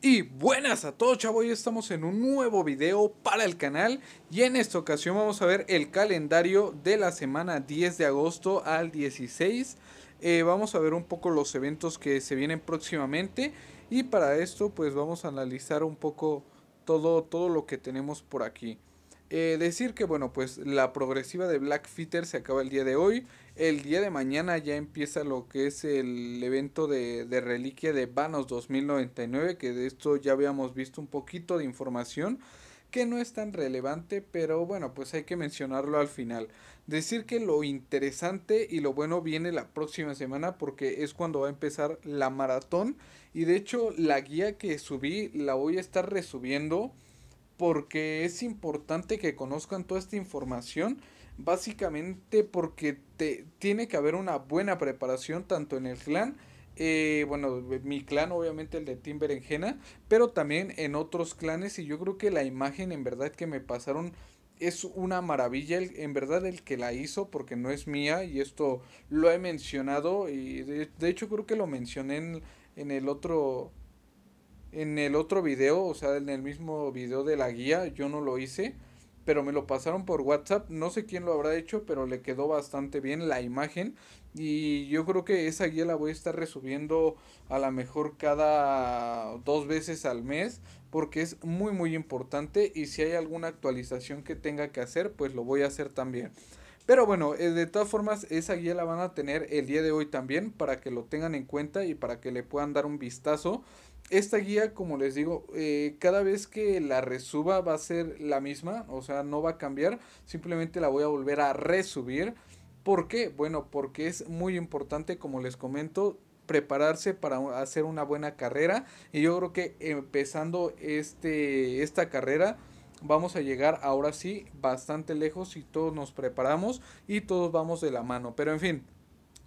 Y buenas a todos chavos, hoy estamos en un nuevo video para el canal y en esta ocasión vamos a ver el calendario de la semana 10 de agosto al 16 eh, Vamos a ver un poco los eventos que se vienen próximamente y para esto pues vamos a analizar un poco todo, todo lo que tenemos por aquí eh, decir que, bueno, pues la progresiva de Black Fitter se acaba el día de hoy. El día de mañana ya empieza lo que es el evento de, de reliquia de Vanos 2099, que de esto ya habíamos visto un poquito de información que no es tan relevante, pero bueno, pues hay que mencionarlo al final. Decir que lo interesante y lo bueno viene la próxima semana porque es cuando va a empezar la maratón y de hecho la guía que subí la voy a estar resubiendo porque es importante que conozcan toda esta información, básicamente porque tiene que haber una buena preparación tanto en el clan, eh, bueno, mi clan obviamente el de Team Berenjena, pero también en otros clanes y yo creo que la imagen en verdad que me pasaron es una maravilla, en verdad el que la hizo, porque no es mía y esto lo he mencionado y de, de hecho creo que lo mencioné en, en el otro en el otro video, o sea, en el mismo video de la guía, yo no lo hice, pero me lo pasaron por WhatsApp, no sé quién lo habrá hecho, pero le quedó bastante bien la imagen y yo creo que esa guía la voy a estar resubiendo a lo mejor cada dos veces al mes porque es muy muy importante y si hay alguna actualización que tenga que hacer, pues lo voy a hacer también. Pero bueno, eh, de todas formas, esa guía la van a tener el día de hoy también para que lo tengan en cuenta y para que le puedan dar un vistazo. Esta guía, como les digo, eh, cada vez que la resuba va a ser la misma, o sea, no va a cambiar, simplemente la voy a volver a resubir. ¿Por qué? Bueno, porque es muy importante, como les comento, prepararse para hacer una buena carrera y yo creo que empezando este, esta carrera vamos a llegar ahora sí bastante lejos si todos nos preparamos y todos vamos de la mano. Pero en fin,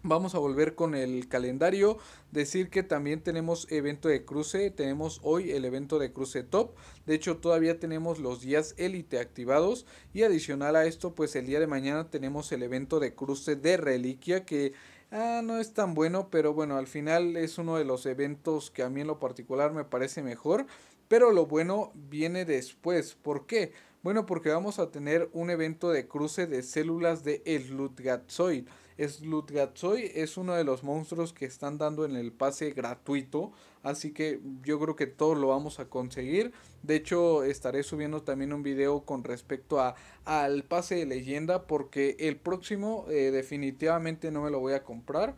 Vamos a volver con el calendario. Decir que también tenemos evento de cruce. Tenemos hoy el evento de cruce top. De hecho, todavía tenemos los días élite activados. Y adicional a esto, pues el día de mañana tenemos el evento de cruce de reliquia. Que ah, no es tan bueno, pero bueno, al final es uno de los eventos que a mí en lo particular me parece mejor. Pero lo bueno viene después. ¿Por qué? Bueno, porque vamos a tener un evento de cruce de células de Slutgatsoid. Slutgatsoid es uno de los monstruos que están dando en el pase gratuito. Así que yo creo que todos lo vamos a conseguir. De hecho, estaré subiendo también un video con respecto a, al pase de leyenda. Porque el próximo eh, definitivamente no me lo voy a comprar.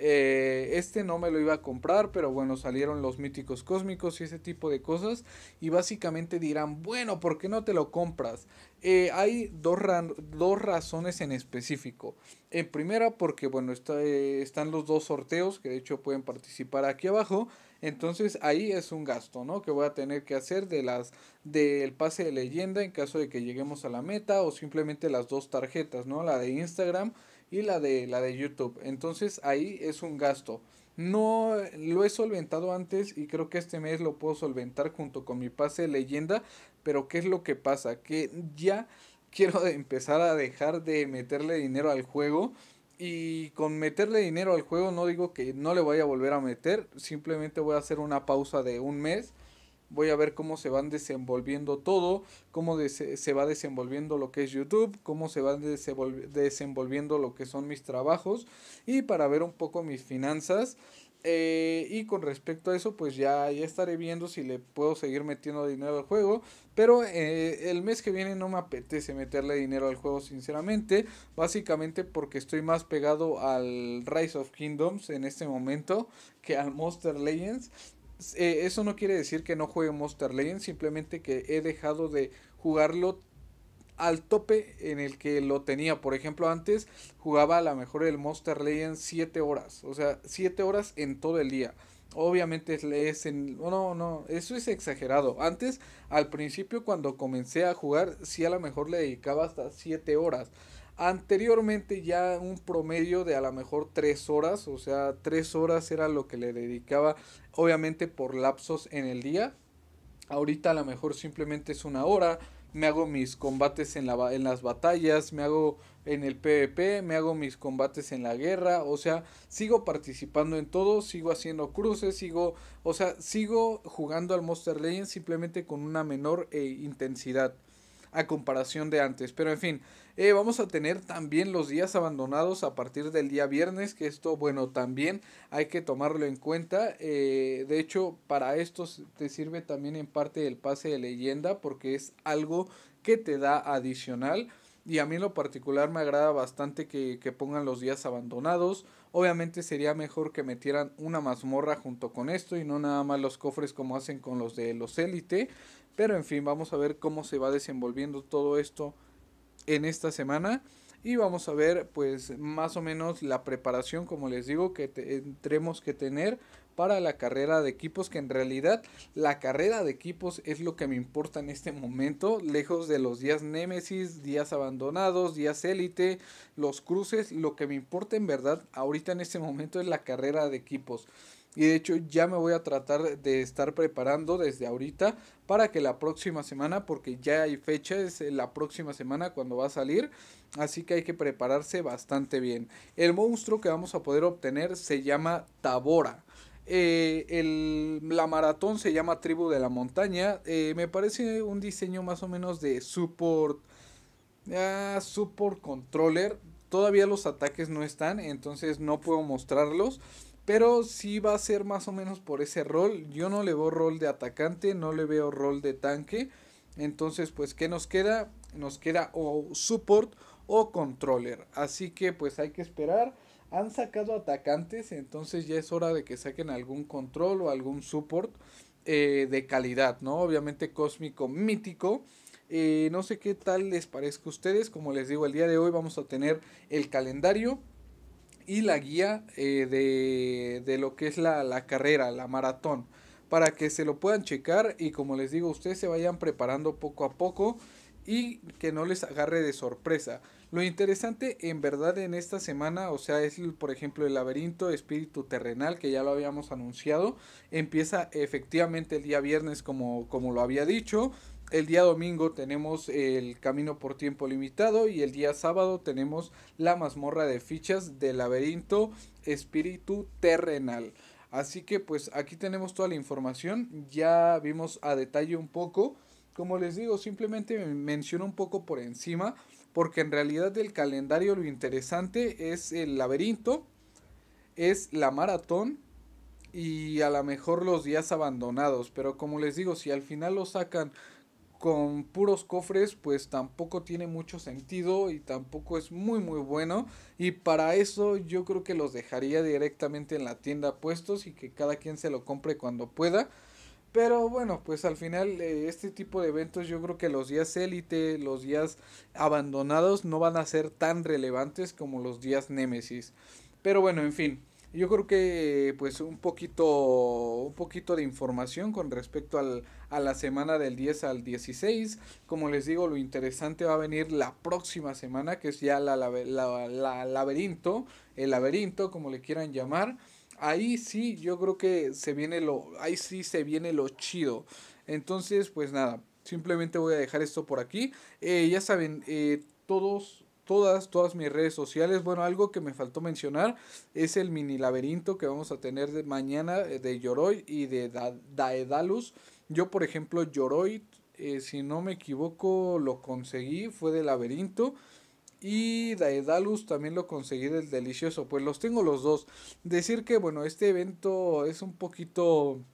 Eh, este no me lo iba a comprar, pero bueno, salieron los míticos cósmicos y ese tipo de cosas. Y básicamente dirán, bueno, ¿por qué no te lo compras? Eh, hay dos, dos, razones en específico. En primera, porque bueno, eh, están los dos sorteos que de hecho pueden participar aquí abajo. Entonces ahí es un gasto, ¿no? Que voy a tener que hacer de las del pase de leyenda en caso de que lleguemos a la meta o simplemente las dos tarjetas, ¿no? La de Instagram y la de, la de YouTube. Entonces ahí es un gasto. No lo he solventado antes y creo que este mes lo puedo solventar junto con mi pase leyenda. Pero ¿qué es lo que pasa? Que ya quiero empezar a dejar de meterle dinero al juego. Y con meterle dinero al juego no digo que no le vaya a volver a meter. Simplemente voy a hacer una pausa de un mes voy a ver cómo se van desenvolviendo todo, cómo se va desenvolviendo lo que es YouTube, cómo se van desenvolviendo lo que son mis trabajos y para ver un poco mis finanzas. Eh, y con respecto a eso, pues ya, ya estaré viendo si le puedo seguir metiendo dinero al juego. Pero eh, el mes que viene no me apetece meterle dinero al juego, sinceramente. Básicamente porque estoy más pegado al Rise of Kingdoms en este momento que al Monster Legends. Eh, eso no quiere decir que no juegue Monster Legends simplemente que he dejado de jugarlo al tope en el que lo tenía. Por ejemplo, antes jugaba a lo mejor el Monster Legends 7 horas. O sea, 7 horas en todo el día. Obviamente es en... No, no, eso es exagerado. Antes, al principio cuando comencé a jugar, sí a lo mejor le dedicaba hasta 7 horas. Anteriormente ya un promedio de a lo mejor tres horas, o sea, tres horas era lo que le dedicaba, obviamente por lapsos en el día. Ahorita a lo mejor simplemente es una hora, me hago mis combates en, las batallas, me hago en el PvP, me hago mis combates en la guerra, o sea, sigo participando en todo, sigo haciendo cruces, sigo, o sea, sigo jugando al Monster Legends simplemente con una menor eh, intensidad a comparación de antes. Pero en fin, eh, vamos a tener también los días abandonados a partir del día viernes, que esto, bueno, también hay que tomarlo en cuenta. Eh, de hecho, para esto te sirve también en parte el pase de leyenda, porque es algo que te da adicional. Y a mí en lo particular me agrada bastante que, que, pongan los días abandonados. Obviamente sería mejor que metieran una mazmorra junto con esto y no nada más los cofres como hacen con los de los élite. Pero en fin, vamos a ver cómo se va desenvolviendo todo esto en esta semana. Y vamos a ver pues más o menos la preparación, como les digo, que eh, tendremos que tener para la carrera de equipos, que en realidad la carrera de equipos es lo que me importa en este momento, lejos de los días Némesis, días abandonados, días élite, los cruces, lo que me importa en verdad ahorita en este momento es la carrera de equipos. Y de hecho ya me voy a tratar de estar preparando desde ahorita para que la próxima semana, porque ya hay fecha, es eh, la próxima semana cuando va a salir. Así que hay que prepararse bastante bien. El monstruo que vamos a poder obtener se llama Tabora. Eh, la maratón se llama Tribu de la Montaña. Eh, me parece un diseño más o menos de support. Ah, support controller. Todavía los ataques no están, entonces no puedo mostrarlos. Pero sí va a ser más o menos por ese rol. Yo no le veo rol de atacante, no le veo rol de tanque. Entonces, pues, ¿qué nos queda? Nos queda o support o controller. Así que, pues, hay que esperar. Han sacado atacantes, entonces ya es hora de que saquen algún control o algún support eh, de calidad, ¿no? Obviamente cósmico, mítico. Eh, no sé qué tal les parezca a ustedes. Como les digo, el día de hoy vamos a tener el calendario y la guía eh, de, de, lo que es la, carrera, la maratón, para que se lo puedan checar y como les digo, ustedes se vayan preparando poco a poco y que no les agarre de sorpresa. Lo interesante en verdad en esta semana, o sea, es por ejemplo el laberinto espíritu terrenal que ya lo habíamos anunciado, empieza efectivamente el día viernes como, como lo había dicho, el día domingo tenemos el camino por tiempo limitado y el día sábado tenemos la mazmorra de fichas del laberinto espíritu terrenal. Así que pues aquí tenemos toda la información, ya vimos a detalle un poco. Como les digo, simplemente menciono un poco por encima, porque en realidad del calendario lo interesante es el laberinto, es la maratón y a lo mejor los días abandonados. Pero como les digo, si al final lo sacan con puros cofres pues tampoco tiene mucho sentido y tampoco es muy muy bueno y para eso yo creo que los dejaría directamente en la tienda puestos y que cada quien se lo compre cuando pueda pero bueno pues al final eh, este tipo de eventos yo creo que los días élite los días abandonados no van a ser tan relevantes como los días némesis pero bueno en fin yo creo que pues un poquito, un poquito de información con respecto al, a la semana del 10 al 16. Como les digo, lo interesante va a venir la próxima semana, que es ya la, la, laberinto, el laberinto, como le quieran llamar. Ahí sí, yo creo que se viene lo, ahí sí se viene lo chido. Entonces, pues nada, simplemente voy a dejar esto por aquí. Eh, ya saben, eh, todos todas, todas mis redes sociales. Bueno, algo que me faltó mencionar es el mini laberinto que vamos a tener de mañana eh, de Yoroi y de Daedalus. Yo, por ejemplo, Yoroi, eh, si no me equivoco, lo conseguí, fue de laberinto. Y Daedalus también lo conseguí del delicioso. Pues los tengo los dos. Decir que, bueno, este evento es un poquito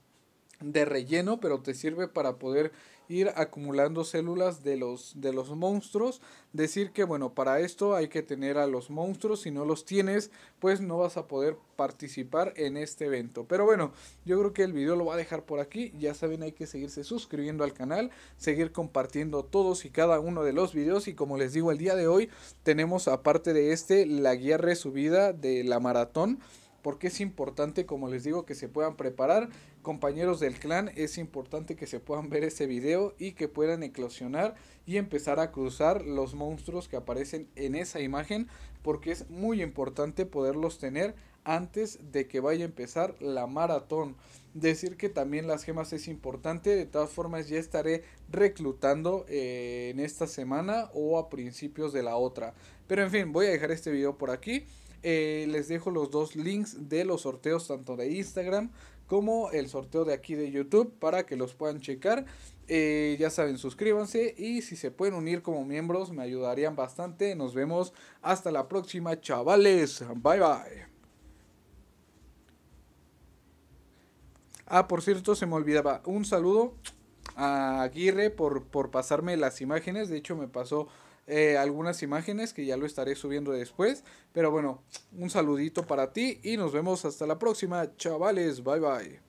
de relleno, pero te sirve para poder ir acumulando células de los, de los monstruos. Decir que, bueno, para esto hay que tener a los monstruos. Si no los tienes, pues no vas a poder participar en este evento. Pero bueno, yo creo que el video lo va a dejar por aquí. Ya saben, hay que seguirse suscribiendo al canal, seguir compartiendo todos y cada uno de los videos. Y como les digo, el día de hoy tenemos, aparte de este, la guía resubida de la maratón porque es importante, como les digo, que se puedan preparar. Compañeros del clan, es importante que se puedan ver ese video y que puedan eclosionar y empezar a cruzar los monstruos que aparecen en esa imagen, porque es muy importante poderlos tener antes de que vaya a empezar la maratón. Decir que también las gemas es importante, de todas formas ya estaré reclutando eh, en esta semana o a principios de la otra. Pero en fin, voy a dejar este video por aquí. Eh, les dejo los dos links de los sorteos, tanto de Instagram como el sorteo de aquí de YouTube, para que los puedan checar. Eh, ya saben, suscríbanse y si se pueden unir como miembros me ayudarían bastante. Nos vemos hasta la próxima, chavales. Bye bye. Ah, por cierto, se me olvidaba. Un saludo a Aguirre por, por pasarme las imágenes. De hecho, me pasó eh, algunas imágenes que ya lo estaré subiendo después. Pero bueno, un saludito para ti y nos vemos hasta la próxima, chavales. Bye bye.